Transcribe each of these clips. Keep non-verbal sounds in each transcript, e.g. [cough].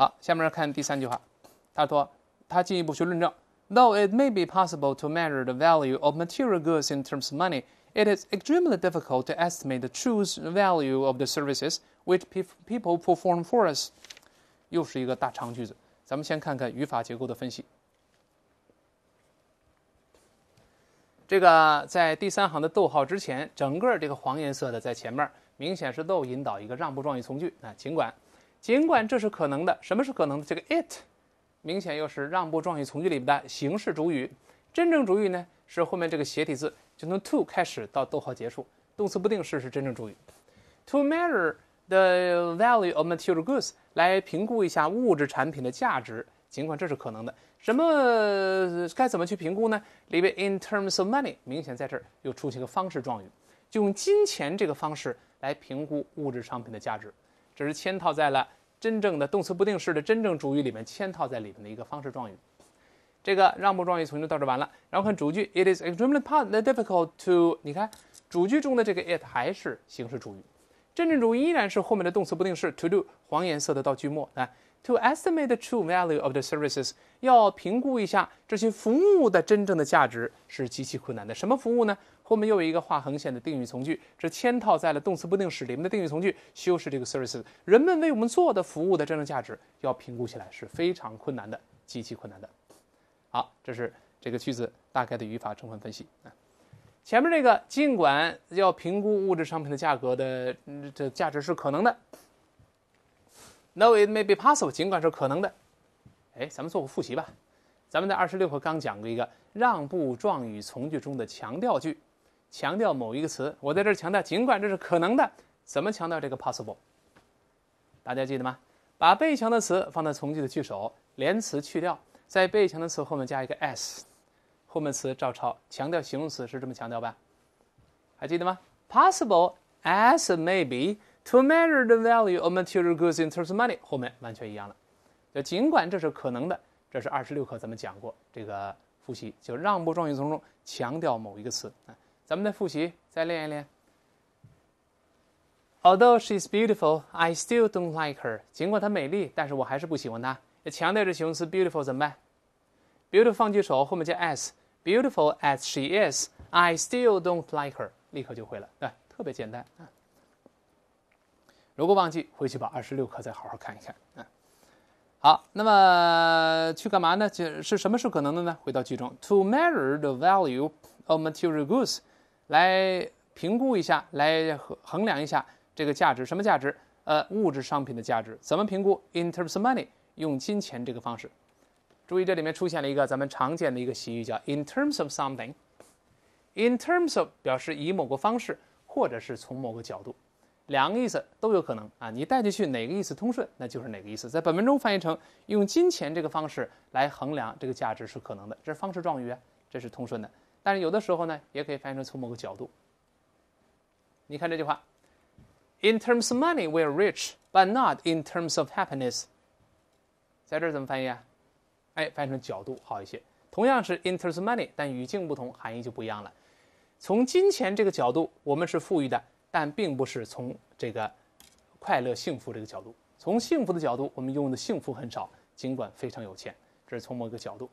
好，下面看第三句话，他说他进一步去论证。Though it may be possible to measure the value of material goods in terms of money, it is extremely difficult to estimate the true value of the services which people people perform for us。又是一个大长句子，咱们先看看语法结构的分析。这个在第三行的逗号之前，整个这个黄颜色的在前面，明显是 Though 引导一个让步状语从句啊，尽管。尽管这是可能的，什么是可能的？这个 it 明显又是让步状语从句里面的形式主语，真正主语呢是后面这个斜体字，就从 to 开始到逗号结束，动词不定式是真正主语。To measure the value of material goods 来评估一下物质产品的价值。尽管这是可能的，什么该怎么去评估呢？里边 in terms of money 明显在这儿又出现个方式状语，就用金钱这个方式来评估物质商品的价值。只是嵌套在了真正的动词不定式的真正主语里面，嵌套在里面的一个方式状语。这个让步状语从句到这完了。然后看主句，It is extremely hard and difficult to，你看主句中的这个 it 还是形式主语，真正主语依然是后面的动词不定式 to do，黄颜色的到句末来。To estimate the true value of the services，要评估一下这些服务的真正的价值是极其困难的。什么服务呢？后面又有一个画横线的定语从句，这嵌套在了动词不定式里面的定语从句，修饰这个 services。人们为我们做的服务的真正价值要评估起来是非常困难的，极其困难的。好，这是这个句子大概的语法成分分析啊。前面这个，尽管要评估物质商品的价格的这价值是可能的。No, it may be possible。尽管是可能的，哎，咱们做个复习吧。咱们在二十六课刚讲过一个让步状语从句中的强调句，强调某一个词。我在这儿强调，尽管这是可能的，怎么强调这个 possible？大家记得吗？把被强调词放在从句的句首，连词去掉，在被强调词后面加一个 s 后面词照抄。强调形容词是这么强调吧？还记得吗？Possible as maybe。To measure the value of material goods in terms of money，后面完全一样了。就尽管这是可能的，这是二十六课咱们讲过这个复习，就让步状语从中强调某一个词。啊。咱们再复习再练一练。Although she is beautiful, I still don't like her。尽管她美丽，但是我还是不喜欢她。强调这形容词 beautiful 怎么办？Beautiful 放句首，后面加 as。Beautiful as she is, I still don't like her。立刻就会了，对，特别简单。啊。如果忘记，回去把二十六课再好好看一看。嗯，好，那么去干嘛呢？就是什么是可能的呢？回到句中，to measure the value of material goods，来评估一下，来衡量一下这个价值，什么价值？呃，物质商品的价值怎么评估？In terms of money，用金钱这个方式。注意这里面出现了一个咱们常见的一个习语，叫 in terms of something。In terms of 表示以某个方式，或者是从某个角度。两个意思都有可能啊，你带进去哪个意思通顺，那就是哪个意思。在本文中翻译成“用金钱这个方式来衡量这个价值是可能的”，这是方式状语啊，这是通顺的。但是有的时候呢，也可以翻译成“从某个角度”。你看这句话：“In terms of money, we're a rich, but not in terms of happiness。”在这怎么翻译啊？哎，翻译成角度好一些。同样是 “in terms of money”，但语境不同，含义就不一样了。从金钱这个角度，我们是富裕的。但并不是从这个快乐、幸福这个角度，从幸福的角度，我们用的幸福很少，尽管非常有钱。这是从某个角度。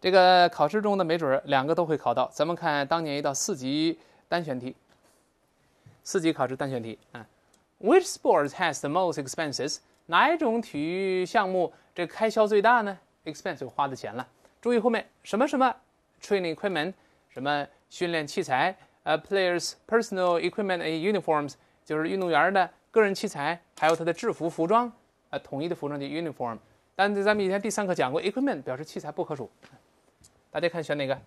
这个考试中呢，没准两个都会考到。咱们看当年一道四级单选题，四级考试单选题啊，Which sports has the most expenses？哪一种体育项目这开销最大呢 e x p e n s e 花的钱了。注意后面什么什么 training equipment，什么训练器材。呃，players' personal equipment and uniforms 就是运动员的个人器材，还有他的制服服装，呃，统一的服装叫 uniform。但是咱们以前第三课讲过，equipment 表示器材不可数。大家看选哪个？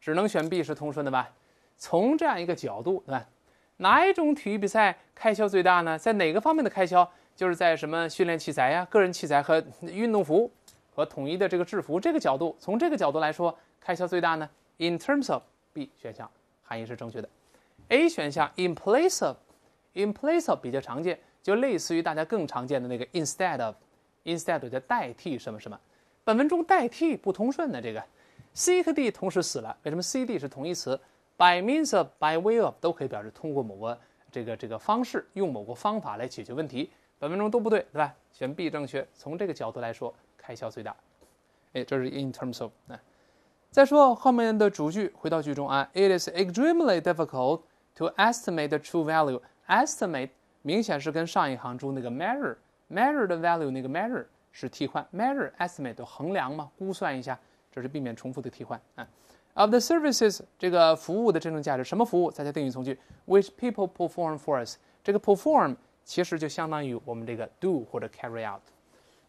只能选 B 是通顺的吧？从这样一个角度，对吧？哪一种体育比赛开销最大呢？在哪个方面的开销？就是在什么训练器材呀、个人器材和运动服和统一的这个制服这个角度。从这个角度来说，开销最大呢？In terms of B 选项含义是正确的，A 选项 in place of，in place of 比较常见，就类似于大家更常见的那个 instead of，instead of 叫代替什么什么。本文中代替不通顺的这个 C 和 D 同时死了，为什么 C D 是同义词？By means of，by way of 都可以表示通过某个这个这个方式，用某个方法来解决问题。本文中都不对，对吧？选 B 正确。从这个角度来说，开销最大。哎，这是 in terms of 嗯。再说后面的主句，回到句中啊。It is extremely difficult to estimate the true value. Estimate 明显是跟上一行中那个 measure, measure 的 value 那个 measure 是替换。measure estimate 就衡量嘛，估算一下，这是避免重复的替换啊。Of the services 这个服务的真正价值，什么服务？再加定语从句，which people perform for us。这个 perform 其实就相当于我们这个 do 或者 carry out。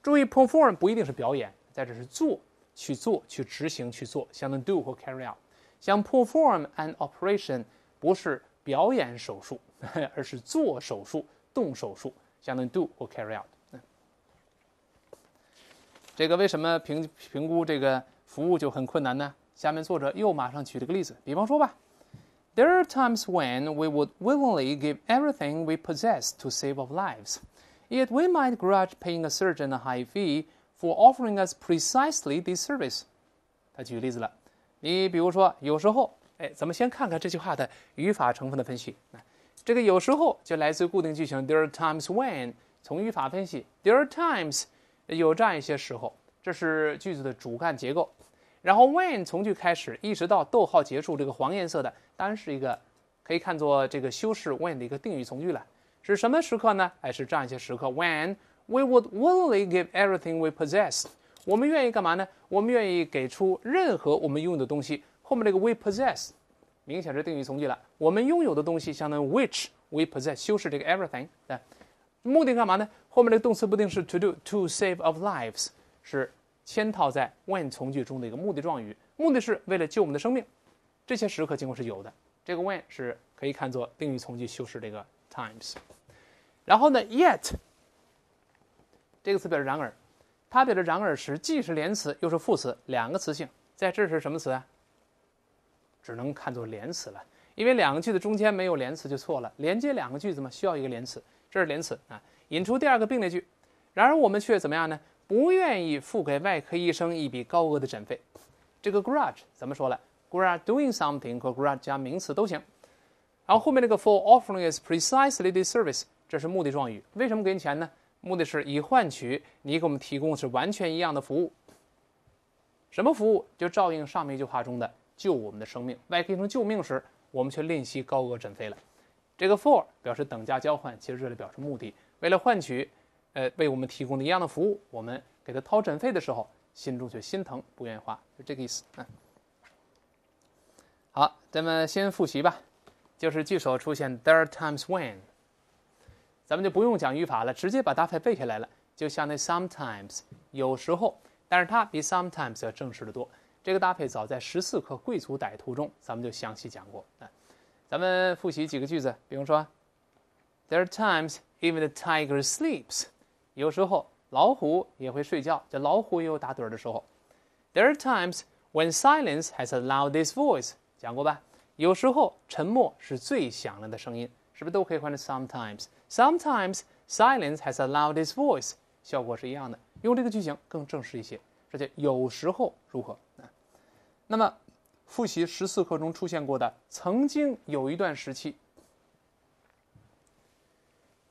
注意 perform 不一定是表演，在这是做。去做、去执行、去做，相当于 do 和 carry out。像 perform an operation 不是表演手术，而是做手术、动手术，相当于 [laughs] do 或 carry out。这个为什么评评估这个服务就很困难呢？下面作者又马上举了个例子，比方说吧，There are times when we would willingly give everything we possess to save of lives, yet we might grudge paying a surgeon a high fee For offering us precisely this service，他举例子了。你比如说，有时候，哎，咱们先看看这句话的语法成分的分析。这个有时候就来自固定句型 “There are times when”。从语法分析，“There are times” 有这样一些时候，这是句子的主干结构。然后 “when” 从句开始，一直到逗号结束，这个黄颜色的当然是一个可以看作这个修饰 “when” 的一个定语从句了。是什么时刻呢？哎，是这样一些时刻，“when”。We would willingly give everything we possess。我们愿意干嘛呢？我们愿意给出任何我们拥有的东西。后面那个 we possess 明显是定语从句了。我们拥有的东西相当于 which we possess 修饰这个 everything。目的干嘛呢？后面这个动词不定式 to do to save o f lives 是嵌套在 when 从句中的一个目的状语，目的是为了救我们的生命。这些时刻情况是有的。这个 when 是可以看作定语从句修饰这个 times。然后呢，yet。这个词表示然而，它表示然而时，既是连词又是副词，两个词性在这是什么词啊？只能看作连词了，因为两个句子中间没有连词就错了，连接两个句子嘛，需要一个连词，这是连词啊，引出第二个并列句。然而我们却怎么样呢？不愿意付给外科医生一笔高额的诊费。这个 grudge 怎么说呢？Grudge doing something 和 grudge 加名词都行。然后后面这个 for offering is precisely this service，这是目的状语，为什么给你钱呢？目的是以换取你给我们提供是完全一样的服务。什么服务？就照应上面一句话中的救我们的生命。外科医生救命时，我们却吝惜高额诊费了。这个 for 表示等价交换，其实这里表示目的。为了换取，呃，为我们提供的一样的服务，我们给他掏诊费的时候，心中却心疼，不愿意花，就这个意思。嗯，好，咱们先复习吧。就是句首出现 there times when。咱们就不用讲语法了，直接把搭配背下来了。就相当于 sometimes，有时候，但是它比 sometimes 要正式的多。这个搭配早在十四课《贵族歹徒》中，咱们就详细讲过啊。咱们复习几个句子，比如说，There are times even the tiger sleeps，有时候老虎也会睡觉，这老虎也有打盹的时候。There are times when silence has the loudest voice，讲过吧？有时候沉默是最响亮的声音，是不是都可以换成 sometimes？Sometimes silence has allowed his voice，效果是一样的，用这个句型更正式一些。而且有时候如何那么，复习十四课中出现过的，曾经有一段时期，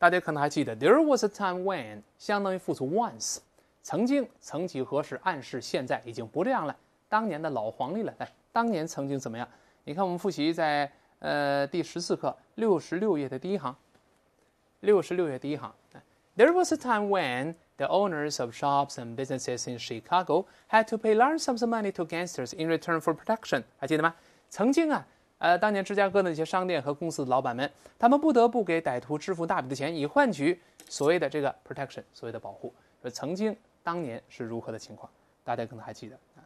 大家可能还记得。There was a time when，相当于复词 once，曾经，曾几何时，暗示现在已经不这样了，当年的老黄历了。来，当年曾经怎么样？你看，我们复习在呃第十四课六十六页的第一行。六是六月第一行。There was a time when the owners of shops and businesses in Chicago had to pay large sums of money to gangsters in return for protection。还记得吗？曾经啊，呃，当年芝加哥的一些商店和公司的老板们，他们不得不给歹徒支付大笔的钱，以换取所谓的这个 protection，所谓的保护。说曾经当年是如何的情况，大家可能还记得啊。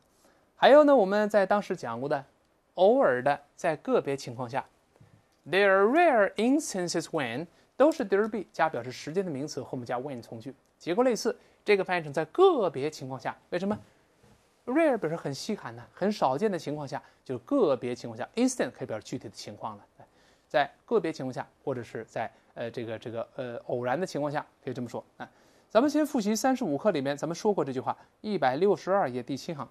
还有呢，我们在当时讲过的，偶尔的，在个别情况下，there are rare instances when 都是 there be 加表示时间的名词后面加 when 从句，结构类似。这个翻译成在个别情况下，为什么 rare 表示很稀罕呢？很少见的情况下，就个别情况下 i n s t a n t 可以表示具体的情况了。在个别情况下，或者是在呃这个这个呃偶然的情况下，可以这么说。啊，咱们先复习三十五课里面，咱们说过这句话，一百六十二页第七行，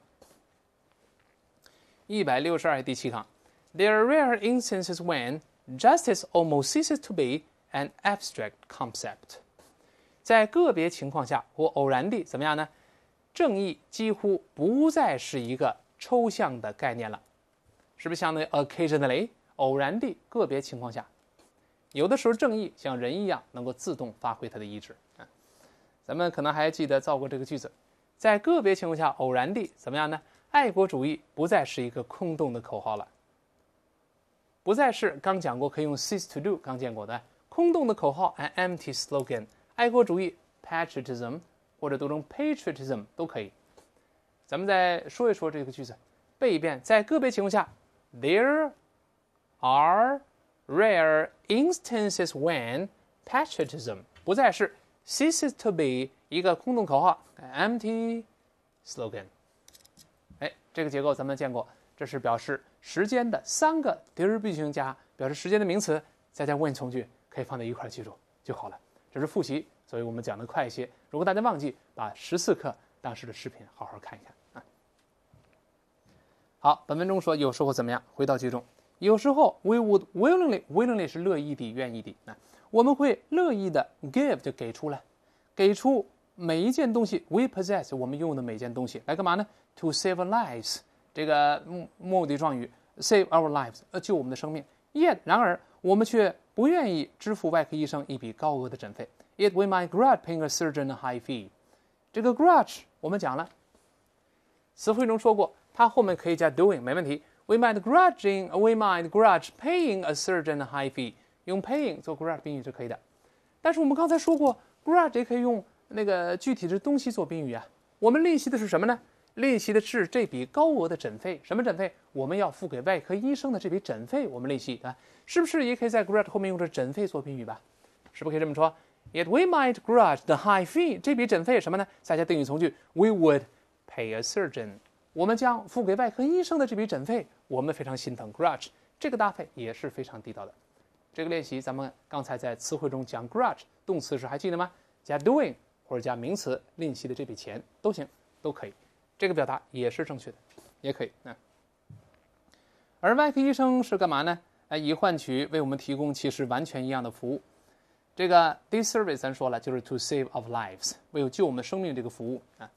一百六十二页第七行，there are rare instances when justice almost ceases to be。An abstract concept，在个别情况下或偶然地，怎么样呢？正义几乎不再是一个抽象的概念了，是不是相当于 occasionally 偶然地个别情况下？有的时候，正义像人一样，能够自动发挥它的意志啊。咱们可能还记得造过这个句子，在个别情况下偶然地，怎么样呢？爱国主义不再是一个空洞的口号了，不再是刚讲过可以用 s e a s e to do 刚见过的。空洞的口号，an empty slogan，爱国主义，patriotism，或者读成 patriotism 都可以。咱们再说一说这个句子，背一遍。在个别情况下，there are rare instances when patriotism 不再是 c e a s e s to be 一个空洞口号，empty an slogan。哎，这个结构咱们见过，这是表示时间的三个 there be 句型加表示时间的名词，再加 when 从句。可以放在一块记住就好了。这是复习，所以我们讲的快一些。如果大家忘记，把十四课当时的视频好好看一看啊。好，本文中说有时候怎么样？回到句中，有时候 we would willingly willingly 是乐意的、愿意的。那我们会乐意的 give 就给出了，给出每一件东西 we possess 我们拥有的每件东西来干嘛呢？To save lives 这个目的状语 save our lives 呃救我们的生命。Yet 然而我们却不愿意支付外科医生一笔高额的诊费。It w e might grudge paying a surgeon high fee。这个 grudge 我们讲了，词汇中说过，它后面可以加 doing，没问题。We might g r u d g in，g we might grudge paying a surgeon high fee。用 paying 做 grudge 宾语是可以的。但是我们刚才说过，grudge 也可以用那个具体的东西做宾语啊。我们练习的是什么呢？练习的是这笔高额的诊费，什么诊费？我们要付给外科医生的这笔诊费，我们练习啊，是不是也可以在 grudge 后面用这诊费做宾语吧？是不是可以这么说？Yet we might grudge the high fee。这笔诊费什么呢？再加定语从句，we would pay a surgeon。我们将付给外科医生的这笔诊费，我们非常心疼。grudge 这个搭配也是非常地道的。这个练习咱们刚才在词汇中讲 grudge 动词时还记得吗？加 doing 或者加名词，练习的这笔钱都行，都可以。这个表达也是正确的，也可以啊。而外科医生是干嘛呢？哎，以换取为我们提供其实完全一样的服务。这个 this service 咱说了，就是 to save o f lives，为救我们生命这个服务啊。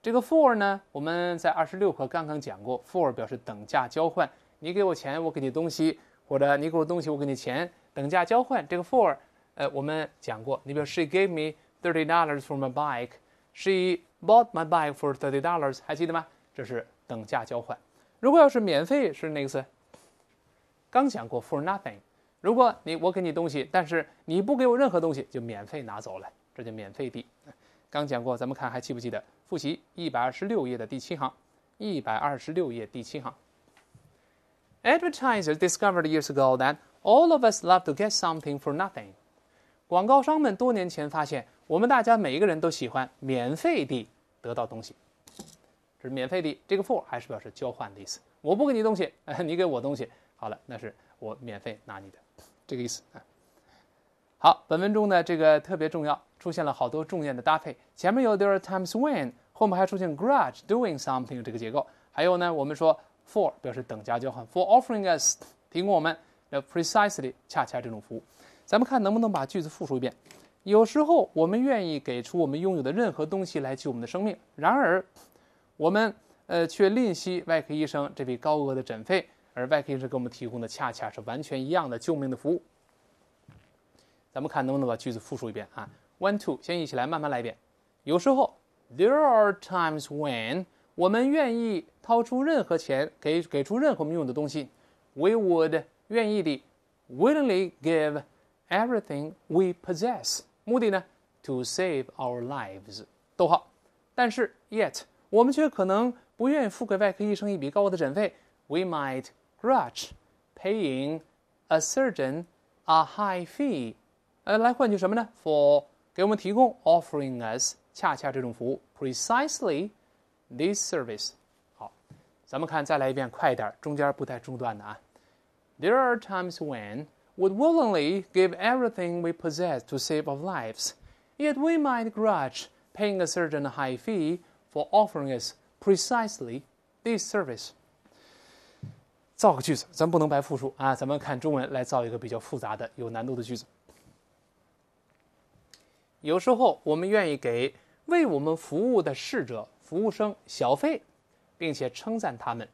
这个 for 呢，我们在二十六课刚刚讲过，for 表示等价交换，你给我钱，我给你东西，或者你给我东西，我给你钱，等价交换。这个 for，呃，我们讲过，你比如 she gave me thirty dollars for my bike，she。Bought my bike for thirty dollars，还记得吗？这是等价交换。如果要是免费，是哪个词？刚讲过，for nothing。如果你我给你东西，但是你不给我任何东西，就免费拿走了，这就免费地。刚讲过，咱们看还记不记得？复习一百二十六页的第七行，一百二十六页第七行。Advertiser s discovered years ago that all of us love to get something for nothing. 广告商们多年前发现，我们大家每一个人都喜欢免费地得到东西，这是免费的。这个 for 还是表示交换的意思。我不给你东西，[laughs] 你给我东西，好了，那是我免费拿你的这个意思啊。好，本文中呢这个特别重要，出现了好多重要的搭配。前面有 there are times when，后面还出现 grudge doing something 这个结构。还有呢，我们说 for 表示等价交换，for offering us 提供我们 precisely 恰恰这种服务。咱们看能不能把句子复述一遍。有时候我们愿意给出我们拥有的任何东西来救我们的生命，然而我们呃却吝惜外科医生这笔高额的诊费，而外科医生给我们提供的恰恰是完全一样的救命的服务。咱们看能不能把句子复述一遍啊？One, two，先一起来慢慢来一遍。有时候，there are times when 我们愿意掏出任何钱给给出任何我们用的东西，we would 愿意的 willingly give。everything we possess，目的呢，to save our lives。逗号，但是 yet 我们却可能不愿付给外科医生一笔高额的诊费。We might grudge paying a surgeon a high fee，呃，来换取什么呢？For 给我们提供 offering us 恰恰这种服务，precisely this service。好，咱们看再来一遍，快一点，中间不带中断的啊。There are times when would willingly give everything we possess to save our lives, yet we might grudge paying a certain high fee for offering us precisely this service. 造个句子，咱不能白复述啊，咱们看中文来造一个比较复杂的、有难度的句子。有时候我们愿意给为我们服务的侍者、服务生小费，并且称赞他们。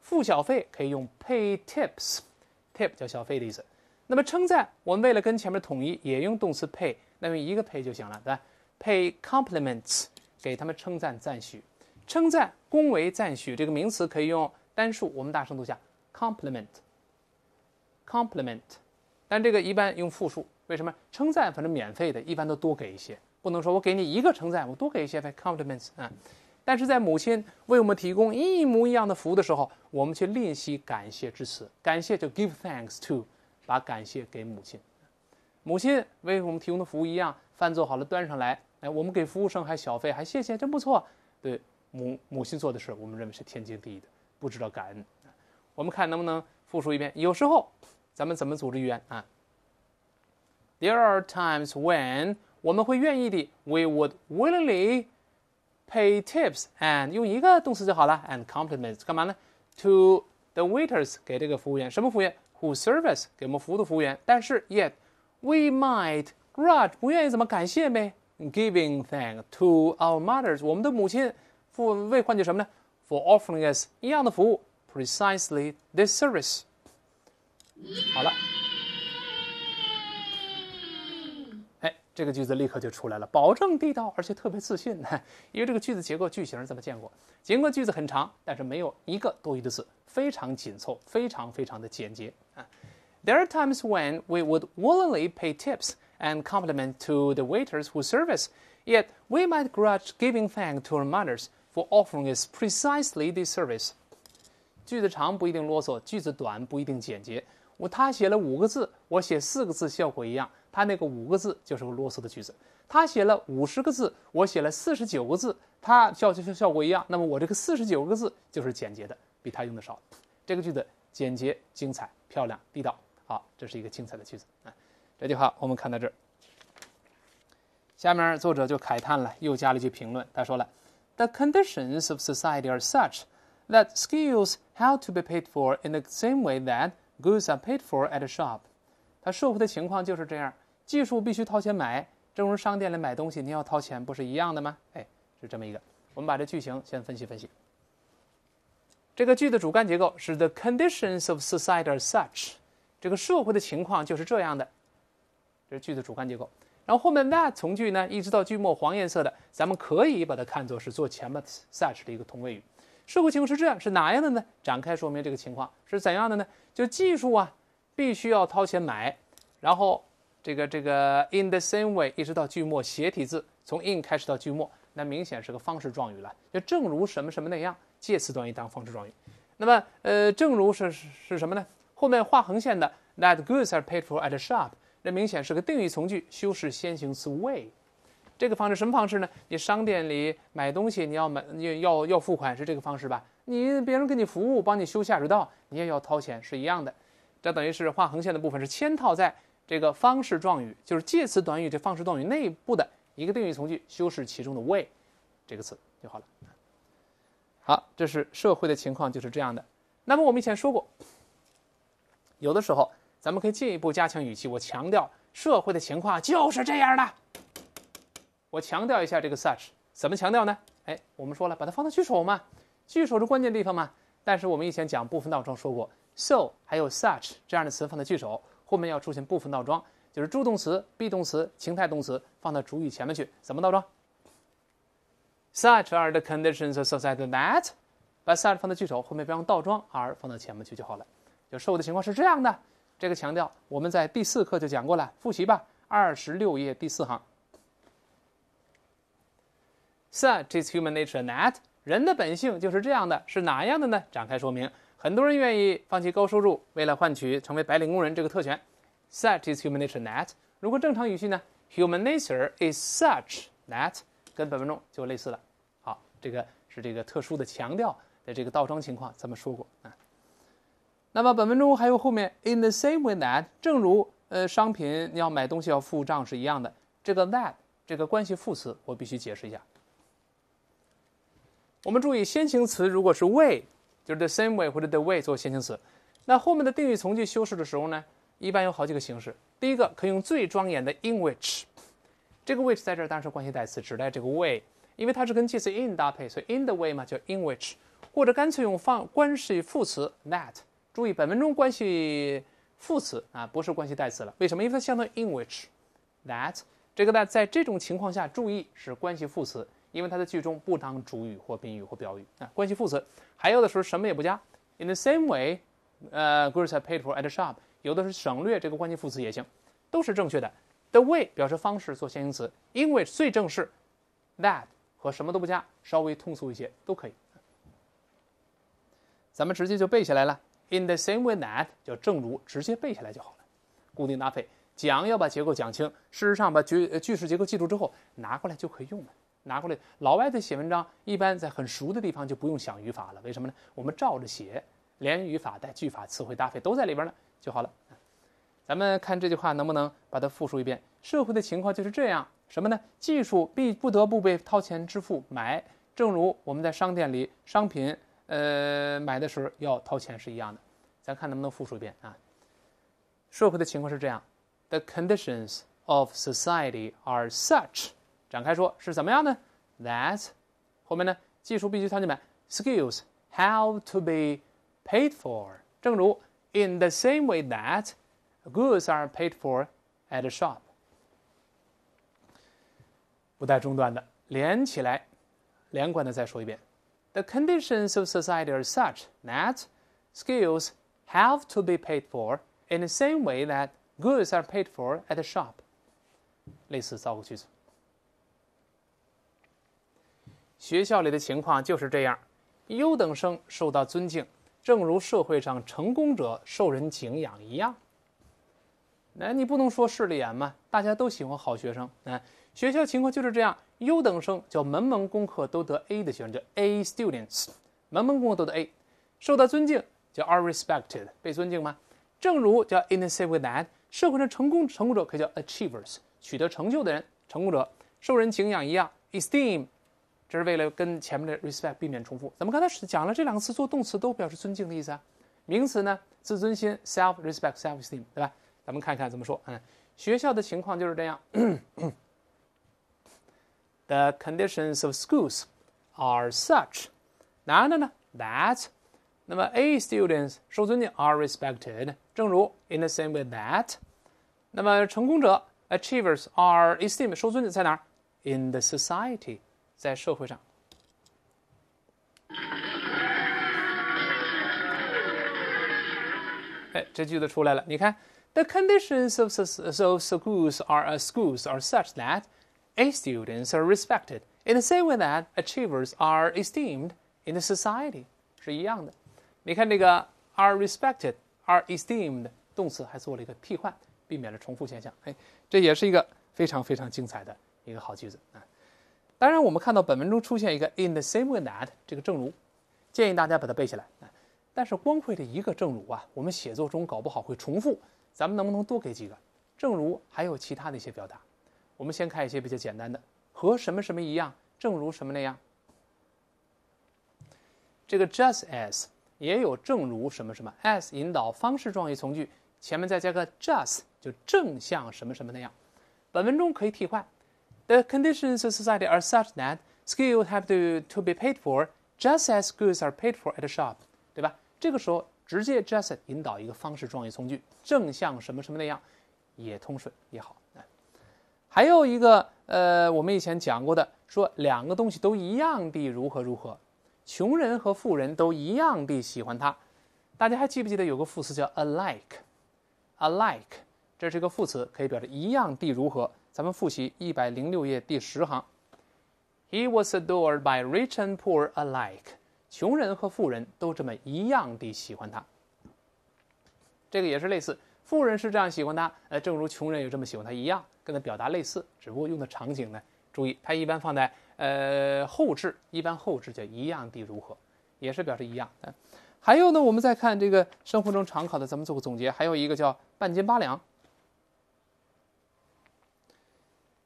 付小费可以用 pay tips，tip 叫小费的意思。那么称赞，我们为了跟前面统一，也用动词 pay，那用一个 pay 就行了，对吧？pay compliments 给他们称赞赞许，称赞、恭维、赞许这个名词可以用单数，我们大声读一下：compliment，compliment。但这个一般用复数，为什么？称赞反正免费的，一般都多给一些，不能说我给你一个称赞，我多给一些呗，compliments 啊。但是在母亲为我们提供一模一样的服务的时候，我们却吝惜感谢之词，感谢就 give thanks to。把感谢给母亲，母亲为我们提供的服务一样，饭做好了端上来，哎，我们给服务生还小费，还谢谢，真不错。对母母亲做的事，我们认为是天经地义的，不知道感恩。我们看能不能复述一遍？有时候，咱们怎么组织语言啊？There are times when 我们会愿意的，we would willingly pay tips and 用一个动词就好了，and compliments 干嘛呢？To the waiters 给这个服务员什么服务员？who s e r v 服务，给我们服务的服务员，但是 yet we might grudge 不愿意怎么感谢呗？Giving thanks to our mothers，我们的母亲，为换取什么呢？For offering us 一样的服务，precisely this service。好了。这个句子立刻就出来了，保证地道，而且特别自信哈，因为这个句子结构、句型怎么见过？尽管句子很长，但是没有一个多余的字，非常紧凑，非常非常的简洁啊。There are times when we would willingly pay tips and c o m p l i m e n t to the waiters whose service, yet we might grudge giving thanks to our mothers for offering us precisely this service. 句子长不一定啰嗦，句子短不一定简洁。我他写了五个字，我写四个字，效果一样。他那个五个字就是个啰嗦的句子。他写了五十个字，我写了四十九个字，他效效效果一样。那么我这个四十九个字就是简洁的，比他用的少。这个句子简洁、精彩、漂亮、地道。好，这是一个精彩的句子。啊。这句话我们看到这儿，下面作者就慨叹了，又加了一句评论。他说了：“The conditions of society are such that skills have to be paid for in the same way that goods are paid for at a shop。”他会的情况就是这样。技术必须掏钱买，正如商店里买东西，你要掏钱，不是一样的吗？哎，是这么一个。我们把这句型先分析分析。这个句的主干结构是 the conditions of society such，这个社会的情况就是这样的。这是句子主干结构，然后后面 that 从句呢，一直到句末黄颜色的，咱们可以把它看作是做前面 such 的一个同位语。社会情况是这样，是哪样的呢？展开说明这个情况是怎样的呢？就技术啊，必须要掏钱买，然后。这个这个 in the same way，一直到句末斜体字从 in 开始到句末，那明显是个方式状语了。就正如什么什么那样，介词短语当方式状语。那么呃，正如是是什么呢？后面画横线的 that goods are paid for at shop，那明显是个定语从句修饰先行词 way。这个方式什么方式呢？你商店里买东西，你要买你要要付款是这个方式吧？你别人给你服务帮你修下水道，你也要掏钱是一样的。这等于是画横线的部分是嵌套在。这个方式状语就是介词短语，这方式状语内部的一个定语从句修饰其中的 way 这个词就好了。好，这是社会的情况，就是这样的。那么我们以前说过，有的时候咱们可以进一步加强语气，我强调社会的情况就是这样的。我强调一下这个 such，怎么强调呢？哎，我们说了，把它放在句首嘛，句首是关键地方嘛。但是我们以前讲部分倒装说过，so 还有 such 这样的词放在句首。后面要出现部分倒装，就是助动词、be 动词、情态动词放到主语前面去。怎么倒装？Such are the conditions, so that that 把 such 放在句首，后面变成倒装，are 放到前面去就好了。就受的情况是这样的。这个强调我们在第四课就讲过了，复习吧，二十六页第四行。Such is human nature that 人的本性就是这样的是哪样的呢？展开说明。很多人愿意放弃高收入，为了换取成为白领工人这个特权。Such is human nature that。如果正常语序呢？Human nature is such that。跟本文中就类似了。好，这个是这个特殊的强调的这个倒装情况，咱们说过啊。那么本文中还有后面，in the same way that，正如呃商品你要买东西要付账是一样的。这个 that 这个关系副词，我必须解释一下。我们注意先行词如果是 way 就是 the same way 或者 the way 做先行词，那后面的定语从句修饰的时候呢，一般有好几个形式。第一个可以用最庄严的 in which，这个 which 在这儿当是关系代词，指代这个 way，因为它是跟介词 in 搭配，所以 in the way 嘛叫 in which，或者干脆用放关系副词 that。注意本文中关系副词啊，不是关系代词了，为什么？因为它相当于 in which，that 这个呢，在这种情况下，注意是关系副词。因为它在句中不当主语或宾语或表语啊，关系副词，还有的时候什么也不加。In the same way, uh, Grace paid for at the shop. 有的是省略这个关系副词也行，都是正确的。The way 表示方式做先行词因为最正式，That 和什么都不加，稍微通俗一些都可以。咱们直接就背下来了。In the same way that 叫正如，直接背下来就好了。固定搭配讲要把结构讲清，事实上把句句式结构记住之后，拿过来就可以用了。拿过来，老外在写文章，一般在很熟的地方就不用想语法了。为什么呢？我们照着写，连语法、带句法、词汇搭配都在里边呢，就好了。咱们看这句话能不能把它复述一遍？社会的情况就是这样，什么呢？技术必不得不被掏钱支付买，正如我们在商店里商品，呃，买的时候要掏钱是一样的。咱看能不能复述一遍啊？社会的情况是这样：The conditions of society are such. 展开说是怎么样呢？That 后面呢，技术必须条件版 skills have to be paid for。正如 in the same way that goods are paid for at a shop。不带中断的，连起来，连贯的再说一遍。The conditions of society are such that skills have to be paid for in the same way that goods are paid for at a shop。类似造个句子。学校里的情况就是这样，优等生受到尊敬，正如社会上成功者受人敬仰一样。那你不能说势利眼嘛，大家都喜欢好学生啊。学校情况就是这样，优等生叫门门功课都得 A 的学生，叫 A students，门门功课都得 A，受到尊敬叫 are respected，被尊敬吗？正如叫 in the same way that 社会上成功成功者可以叫 achievers，取得成就的人，成功者受人敬仰一样，esteem。这是为了跟前面的 respect 避免重复。咱们刚才是讲了这两个词做动词都表示尊敬的意思啊。名词呢，自尊心 self respect self esteem 对吧？咱们看看怎么说。嗯，学校的情况就是这样。The conditions of schools are such. 哪儿的呢？That. 那么，A students 受尊敬 are respected。正如 in the same way that。那么，成功者 achievers are esteemed 受尊敬在哪儿？In the society。在社会上，哎，这句子出来了。你看，the conditions of so schools are a schools are such that a students are respected in the same way that achievers are esteemed in the society，是一样的。你看这个 are respected，are esteemed，动词还做了一个替换，避免了重复现象。哎，这也是一个非常非常精彩的一个好句子啊。当然，我们看到本文中出现一个 in the same way that 这个正如，建议大家把它背下来。但是光会这一个正如啊，我们写作中搞不好会重复。咱们能不能多给几个正如？还有其他的一些表达？我们先看一些比较简单的，和什么什么一样，正如什么那样。这个 just as 也有正如什么什么 as 引导方式状语从句，前面再加个 just 就正像什么什么那样。本文中可以替换。The conditions of society are such that skills have to to be paid for, just as goods are paid for at a shop, 对吧？这个时候直接 just 引导一个方式状语从句，正像什么什么那样，也通顺也好。还有一个呃，我们以前讲过的，说两个东西都一样的如何如何，穷人和富人都一样的喜欢它。大家还记不记得有个副词叫 alike？alike 这是个副词，可以表示一样的如何。咱们复习一百零六页第十行，He was adored by rich and poor alike，穷人和富人都这么一样的喜欢他。这个也是类似，富人是这样喜欢他，呃，正如穷人也这么喜欢他一样，跟他表达类似，只不过用的场景呢，注意它一般放在呃后置，一般后置叫一样的如何，也是表示一样。还有呢，我们再看这个生活中常考的，咱们做个总结，还有一个叫半斤八两。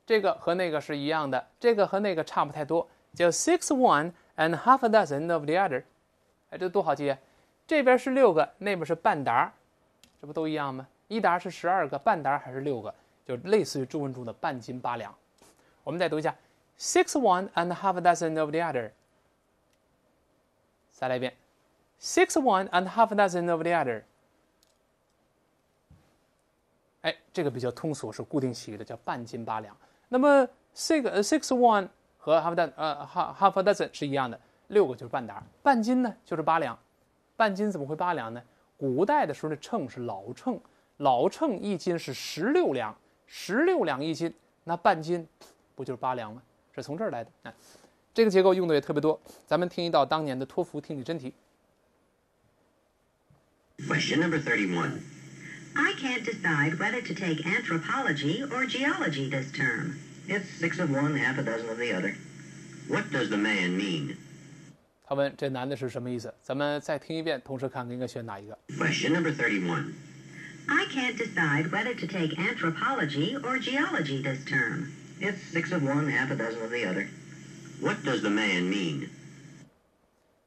这个和那个是一样的，这个和那个差不太多，叫 six one and half a dozen of the other。哎，这多好记！这边是六个，那边是半打，这不都一样吗？一打是十二个，半打还是六个，就类似于中文中的半斤八两。我们再读一下：six one and half a dozen of the other。再来一遍：six one and half a dozen of the other。哎，这个比较通俗，是固定习语的，叫半斤八两。那么 six six one 和 half a dozen 呃 half half a dozen 是一样的，六个就是半打。半斤呢就是八两，半斤怎么会八两呢？古代的时候的秤是老秤，老秤一斤是十六两，十六两一斤，那半斤不就是八两吗？是从这儿来的啊，这个结构用的也特别多。咱们听一道当年的托福听力真题。Question number thirty one. I can't decide whether to take anthropology or geology this term. It's six of one, half a dozen of the other. What does the man mean? 他问这男的是什么意思？咱们再听一遍，同时看看应该选哪一个。Question number thirty-one. I can't decide whether to take anthropology or geology this term. It's six of one, half a dozen of the other. What does the man mean?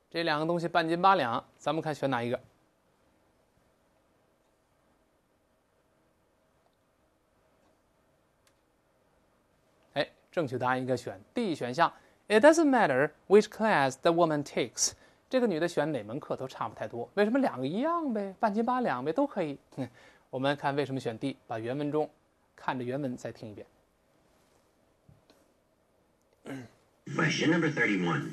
这两个东西半斤八两，咱们看选哪一个。正确答案应该选 D 选项。It doesn't matter which class the woman takes。这个女的选哪门课都差不太多。为什么两个一样呗？半斤八两呗，都可以。我们看为什么选 D。把原文中，看着原文再听一遍。Question number thirty one。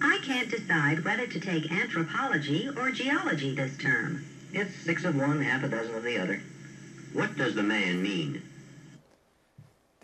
I can't decide whether to take anthropology or geology this term. It's six of one, half a dozen of the other. What does the man mean?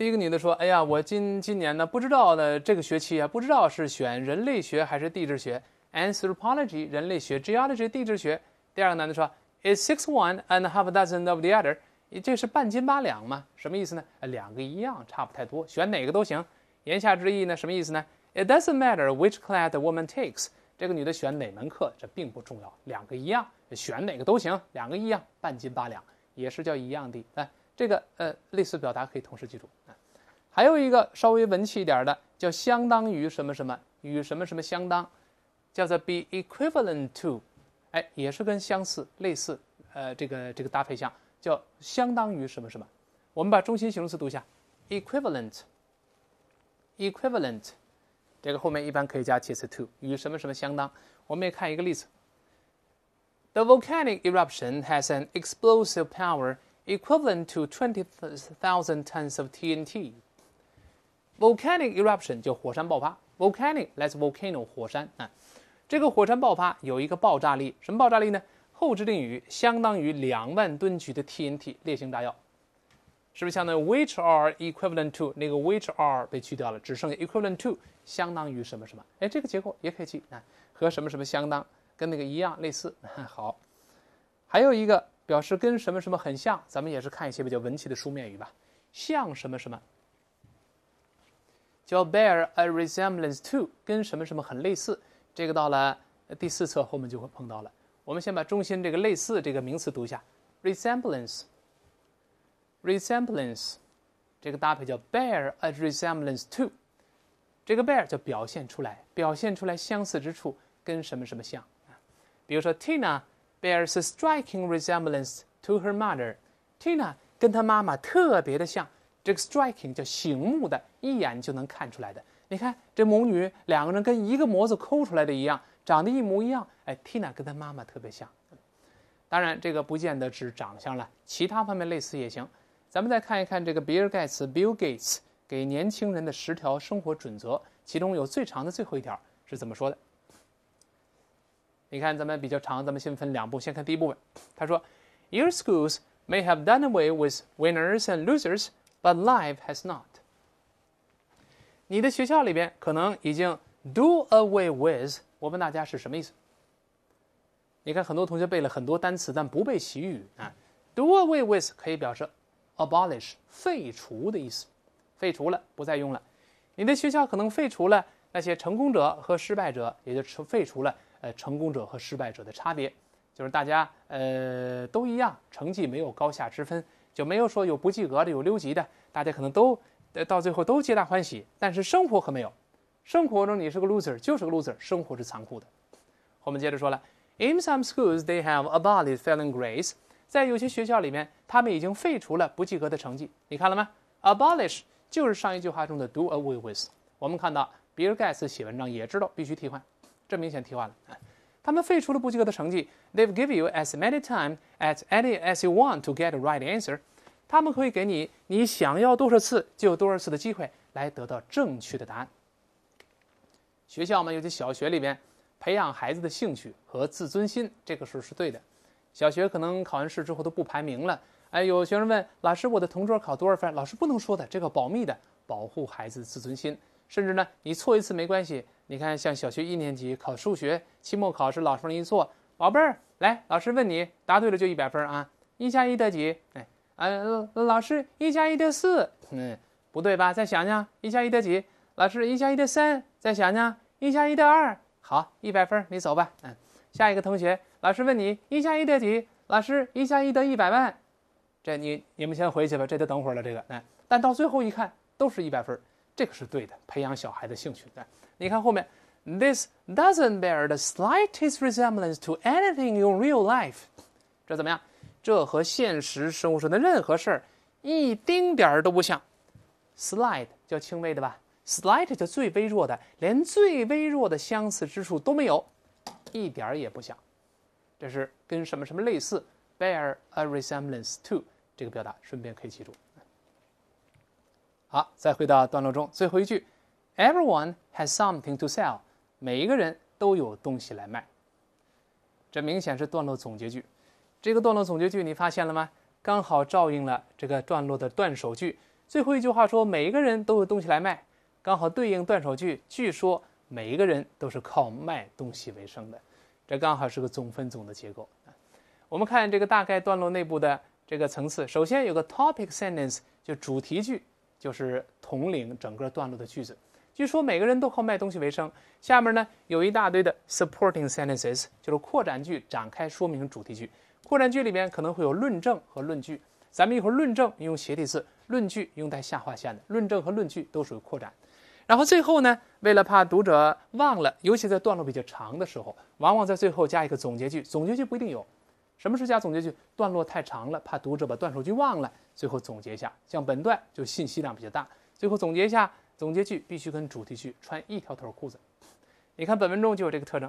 第一个女的说：“哎呀，我今今年呢，不知道的这个学期啊，不知道是选人类学还是地质学，Anthropology 人类学，Geology 地质学。”第二个男的说：“It's six one and half dozen of the other，这是半斤八两吗？什么意思呢？两个一样，差不太多，选哪个都行。言下之意呢，什么意思呢？It doesn't matter which class the woman takes，这个女的选哪门课，这并不重要，两个一样，选哪个都行，两个一样，半斤八两，也是叫一样的。来，这个呃，类似表达可以同时记住。”还有一个稍微文气一点的，叫相当于什么什么与什么什么相当，叫做 be equivalent to，哎，也是跟相似、类似，呃，这个这个搭配项叫相当于什么什么。我们把中心形容词读一下，equivalent，equivalent，这个后面一般可以加介词 to，与什么什么相当。我们也看一个例子：The volcanic eruption has an explosive power equivalent to twenty thousand tons of TNT。Volcanic eruption 就火山爆发。Volcanic，来自 t s volcano，火山啊。这个火山爆发有一个爆炸力，什么爆炸力呢？后置定语相当于两万吨级的 TNT 烈性炸药，是不是相当于？Which are equivalent to？那个 which are 被去掉了，只剩下 equivalent to，相当于什么什么？哎，这个结构也可以记啊，和什么什么相当，跟那个一样类似。[laughs] 好，还有一个表示跟什么什么很像，咱们也是看一些比较文气的书面语吧，像什么什么。叫 bear a resemblance to，跟什么什么很类似。这个到了第四册后面就会碰到了。我们先把中心这个类似这个名词读一下，resemblance。resemblance，这个搭配叫 bear a resemblance to。这个 bear 就表现出来，表现出来相似之处跟什么什么像。比如说 Tina bears a striking resemblance to her mother。Tina 跟她妈妈特别的像。这个 striking 叫醒目的，一眼就能看出来的。你看这母女两个人跟一个模子抠出来的一样，长得一模一样。哎，Tina 跟她妈妈特别像。当然，这个不见得指长相了，其他方面类似也行。咱们再看一看这个比尔盖茨 Bill Gates 给年轻人的十条生活准则，其中有最长的最后一条是怎么说的？你看，咱们比较长，咱们先分两步，先看第一部分。他说：“Your schools may have done away with winners and losers。” But life has not。你的学校里边可能已经 do away with。我问大家是什么意思？你看很多同学背了很多单词，但不背习语啊。do away with 可以表示 abolish 废除的意思，废除了不再用了。你的学校可能废除了那些成功者和失败者，也就成废除了呃成功者和失败者的差别，就是大家呃都一样，成绩没有高下之分。就没有说有不及格的，有留级的，大家可能都，到最后都皆大欢喜。但是生活可没有，生活中你是个 loser 就是个 loser，生活是残酷的。我们接着说了，In some schools they have abolished failing grades。在有些学校里面，他们已经废除了不及格的成绩。你看了吗？Abolish 就是上一句话中的 do away with。我们看到比尔盖茨写文章也知道必须替换，这明显替换了。他们废除了不及格的成绩，They've give you as many time as any as you want to get right answer。他们可以给你你想要多少次就有多少次的机会来得到正确的答案。学校嘛，尤其小学里面，培养孩子的兴趣和自尊心，这个时候是对的。小学可能考完试之后都不排名了。哎，有学生问老师：“我的同桌考多少分？”老师不能说的，这个保密的，保护孩子自尊心。甚至呢，你错一次没关系。你看，像小学一年级考数学期末考试，老师一坐，宝贝儿来，老师问你，答对了就一百分儿啊。一加一得几？哎，啊，老师，一加一得四。嗯，不对吧？再想想，一加一得几？老师，一加一得三。再想想，一加一得二。好，一百分儿，你走吧。嗯，下一个同学，老师问你，一加一得几？老师，一加一得一百万。这你你们先回去吧，这得等会儿了。这个，哎，但到最后一看，都是一百分儿。这个是对的，培养小孩的兴趣。对，你看后面，This doesn't bear the slightest resemblance to anything in real life。这怎么样？这和现实生活中的任何事儿一丁点儿都不像。Slight 叫轻微的吧，Slight 叫最微弱的，连最微弱的相似之处都没有，一点儿也不像。这是跟什么什么类似？Bear a resemblance to 这个表达，顺便可以记住。好，再回到段落中最后一句，Everyone has something to sell。每一个人都有东西来卖。这明显是段落总结句。这个段落总结句你发现了吗？刚好照应了这个段落的段首句。最后一句话说每一个人都有东西来卖，刚好对应段首句。据说每一个人都是靠卖东西为生的。这刚好是个总分总的结构我们看这个大概段落内部的这个层次，首先有个 topic sentence，就主题句。就是统领整个段落的句子。据说每个人都靠卖东西为生。下面呢有一大堆的 supporting sentences，就是扩展句，展开说明主题句。扩展句里面可能会有论证和论据。咱们一会儿论证用斜体字，论据用带下划线的。论证和论据都属于扩展。然后最后呢，为了怕读者忘了，尤其在段落比较长的时候，往往在最后加一个总结句。总结句不一定有。什么是加总结句？段落太长了，怕读者把段首句忘了，最后总结一下。像本段就信息量比较大，最后总结一下。总结句必须跟主题句穿一条腿裤子。你看本文中就有这个特征。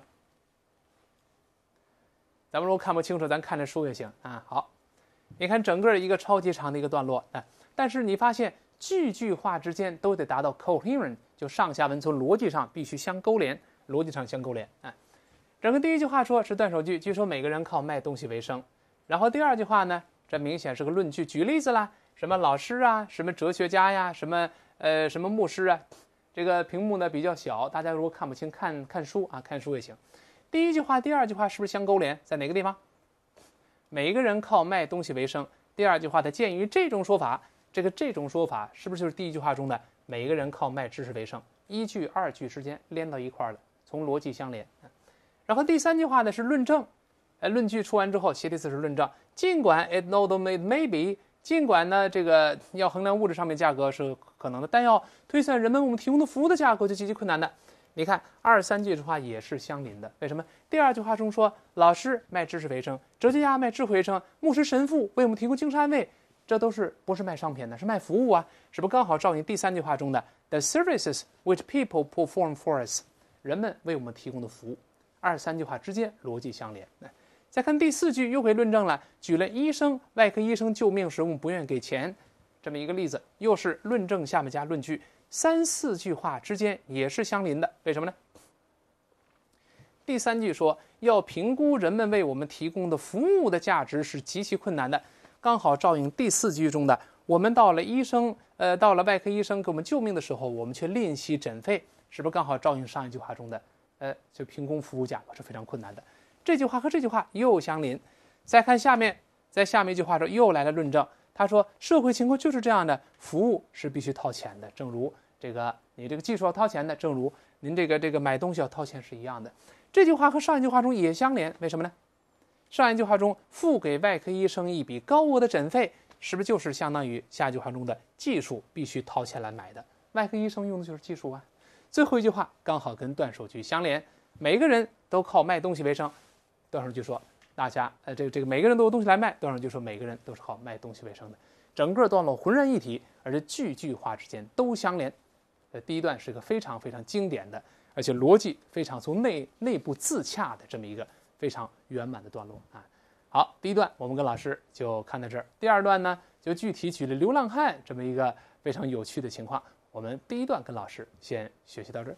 咱们如果看不清楚，咱看着书也行啊。好，你看整个一个超级长的一个段落，啊，但是你发现句句话之间都得达到 c o h e r e n t 就上下文从逻辑上必须相勾连，逻辑上相勾连，啊。整个第一句话说是断手句，据说每个人靠卖东西为生。然后第二句话呢，这明显是个论据，举例子啦，什么老师啊，什么哲学家呀，什么呃，什么牧师啊。这个屏幕呢比较小，大家如果看不清，看看书啊，看书也行。第一句话、第二句话是不是相勾连？在哪个地方？每个人靠卖东西为生。第二句话的鉴于这种说法，这个这种说法是不是就是第一句话中的每个人靠卖知识为生？一句二句之间连到一块儿了，从逻辑相连。然后第三句话呢是论证，呃，论据出完之后，斜题词是论证。尽管 it n o w 都 m a d e maybe，尽管呢这个要衡量物质商品价格是可能的，但要推算人们我们提供的服务的价格就极其困难的。你看二三句的话也是相邻的，为什么？第二句话中说，老师卖知识为生，哲学家卖智慧为生，牧师神父为我们提供精神安慰，这都是不是卖商品的，是卖服务啊，是不刚好照应第三句话中的 the services which people perform for us，人们为我们提供的服务。二三句话之间逻辑相连，再看第四句又会论证了，举了医生、外科医生救命时我们不愿给钱这么一个例子，又是论证下面加论据，三四句话之间也是相邻的，为什么呢？第三句说要评估人们为我们提供的服务的价值是极其困难的，刚好照应第四句中的我们到了医生，呃，到了外科医生给我们救命的时候，我们却吝惜诊费，是不是刚好照应上一句话中的？呃，就凭空服务价格是非常困难的。这句话和这句话又相邻。再看下面，在下面一句话中又来了论证。他说，社会情况就是这样的，服务是必须掏钱的。正如这个，你这个技术要掏钱的，正如您这个这个买东西要掏钱是一样的。这句话和上一句话中也相连，为什么呢？上一句话中付给外科医生一笔高额的诊费，是不是就是相当于下一句话中的技术必须掏钱来买的？外科医生用的就是技术啊。最后一句话刚好跟段首句相连，每个人都靠卖东西为生。段首句说：“大家，呃，这个这个，每个人都有东西来卖。”段首句说：“每个人都是靠卖东西为生的。”整个段落浑然一体，而且句句话之间都相连。呃，第一段是一个非常非常经典的，而且逻辑非常从内内部自洽的这么一个非常圆满的段落啊。好，第一段我们跟老师就看到这儿。第二段呢，就具体举了流浪汉这么一个非常有趣的情况。我们第一段跟老师先学习到这儿。